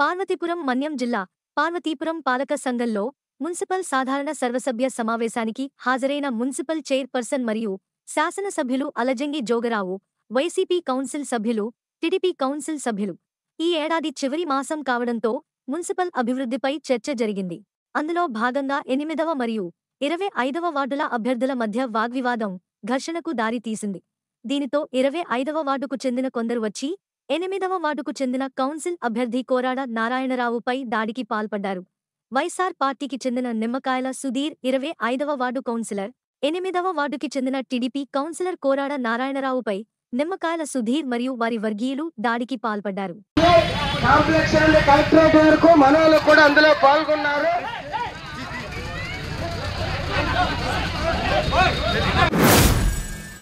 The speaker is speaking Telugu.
పార్వతీపురం మన్యం జిల్లా పార్వతీపురం పాలక సంఘంలో మున్సిపల్ సాధారణ సర్వసభ్య సమావేశానికి హాజరైన మున్సిపల్ చైర్పర్సన్ మరియు శాసనసభ్యులు అలజంగి జోగరావు వైసీపీ కౌన్సిల్ సభ్యులు టిడిపి కౌన్సిల్ సభ్యులు ఈ ఏడాది చివరి మాసం కావడంతో మున్సిపల్ అభివృద్ధిపై చర్చ జరిగింది అందులో భాగంగా ఎనిమిదవ మరియు ఇరవై ఐదవ వార్డుల అభ్యర్థుల మధ్య వాగ్వివాదం ఘర్షణకు దారితీసింది దీనితో ఇరవై ఐదవ వార్డుకు చెందిన కొందరు వచ్చి ఎనిమిదవ వార్డుకు చెందిన కౌన్సిల్ అభ్యర్థి కోరాడ నారాయణరావుపై దాడికి పాల్పడ్డారు వైఎస్ఆర్ పార్టీకి చెందిన నిమ్మకాయల సుధీర్ ఇరవై ఐదవ వార్డు కౌన్సిలర్ ఎనిమిదవ వార్డుకి చెందిన టీడీపీ కౌన్సిలర్ కోరాడ నారాయణరావుపై నిమ్మకాయల సుధీర్ మరియు వారి వర్గీయులు దాడికి పాల్పడ్డారు కూడా అందులో పాల్గొన్నారు